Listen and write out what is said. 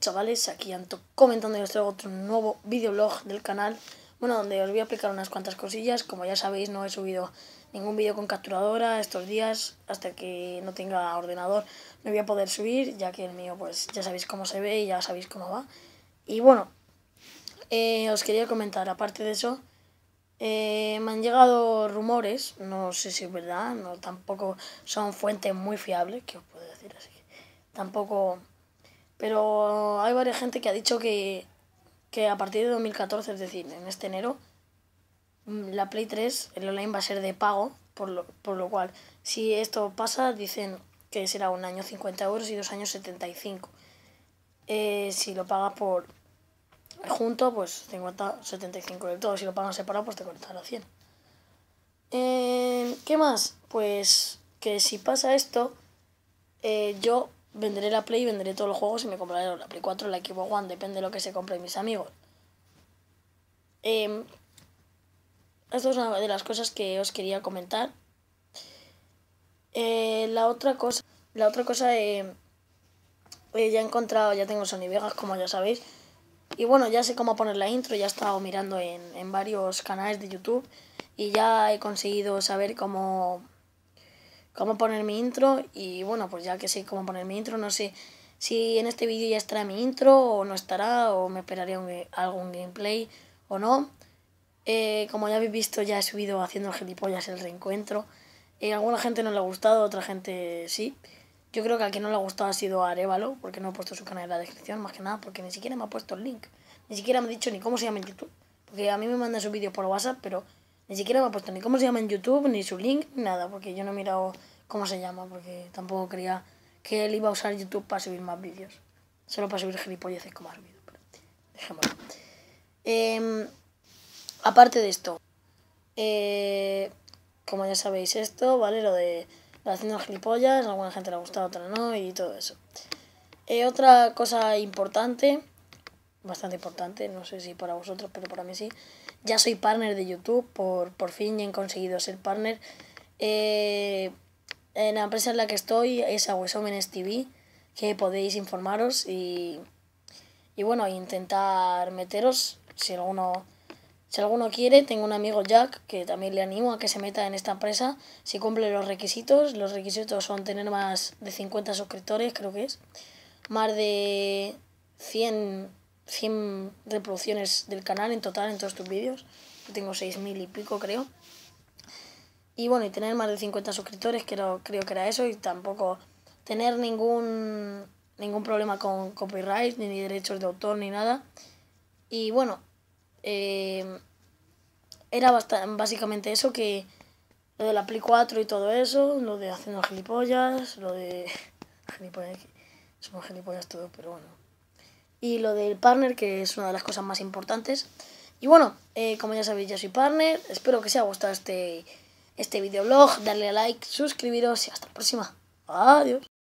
chavales, aquí Anto comentando y os traigo otro nuevo videoblog del canal Bueno, donde os voy a explicar unas cuantas cosillas Como ya sabéis no he subido ningún vídeo con capturadora estos días Hasta que no tenga ordenador no voy a poder subir Ya que el mío pues ya sabéis cómo se ve y ya sabéis cómo va Y bueno, eh, os quería comentar aparte de eso eh, me han llegado rumores, no sé si es verdad, no, tampoco son fuentes muy fiables, que os puedo decir así. Tampoco pero hay varias gente que ha dicho que, a partir de 2014, es decir, en este enero, mm, la Play 3, el online va a ser de pago, por lo, cual, si esto pasa, dicen que será un año 50 euros y dos años 75. Eh, si lo pagas por junto, pues 50, 75 de todo. Si lo pagas separado, pues te cortará 100. Eh, ¿Qué más? Pues que si pasa esto, eh, yo Venderé la Play, venderé todos los juegos y me compraré la Play 4, la Xbox One, depende de lo que se compre mis amigos. Em, esto es una de las cosas que os quería comentar. Eh, la otra cosa, la otra cosa em, eh, ya he encontrado, ya tengo Sony Vegas, como ya sabéis. Y bueno, ya sé cómo poner la intro, ya he estado mirando en varios canales de YouTube y ya he conseguido saber cómo cómo poner mi intro y bueno, pues ya que sé cómo poner mi intro, no sé si en este vídeo ya estará mi intro o no estará o me esperaría algún gameplay o no. Eh, como ya habéis visto, ya he subido haciendo gilipollas el reencuentro. Eh, a alguna gente no le ha gustado, otra gente sí. Yo creo que al que no le ha gustado ha sido Arevalo, porque no he puesto su canal en la descripción, más que nada, porque ni siquiera me ha puesto el link. Ni siquiera me ha dicho ni cómo se llama en YouTube. Porque a mí me mandan sus vídeos por WhatsApp, pero ni siquiera me ha puesto ni cómo se llama en YouTube, ni su link, ni nada, porque yo no he mirado cómo se llama, porque tampoco creía que él iba a usar YouTube para subir más vídeos. Solo para subir gilipolleces como más vídeos, pero dejémoslo. Em, aparte de esto, eh, como ya sabéis esto, ¿vale? Lo de haciendo gilipollas, a alguna gente le ha gustado, a otra no, y todo eso. Eh, otra cosa importante, bastante importante, no sé si para vosotros, pero para mí sí, ya soy partner de YouTube, por, por fin he conseguido ser partner. Eh, en la empresa en la que estoy es Aguesómenes TV, que podéis informaros y, y bueno, intentar meteros si alguno... Si alguno quiere, tengo un amigo Jack que también le animo a que se meta en esta empresa si cumple los requisitos. Los requisitos son tener más de 50 suscriptores, creo que es, más de 100 100 reproducciones del canal en total en todos tus vídeos. Yo tengo 6.000 y pico, creo. Y bueno, y tener más de 50 suscriptores, creo, creo que era eso. Y tampoco tener ningún, ningún problema con copyright, ni derechos de autor, ni nada. Y bueno, eh, era básicamente eso que lo de la Play 4 y todo eso, lo de haciendo gilipollas, lo de... gilipollas, somos gilipollas todos, pero bueno y lo del partner, que es una de las cosas más importantes. Y bueno, eh, como ya sabéis, yo soy partner. Espero que os haya gustado este, este videoblog. Darle a like, suscribiros y hasta la próxima. Adiós.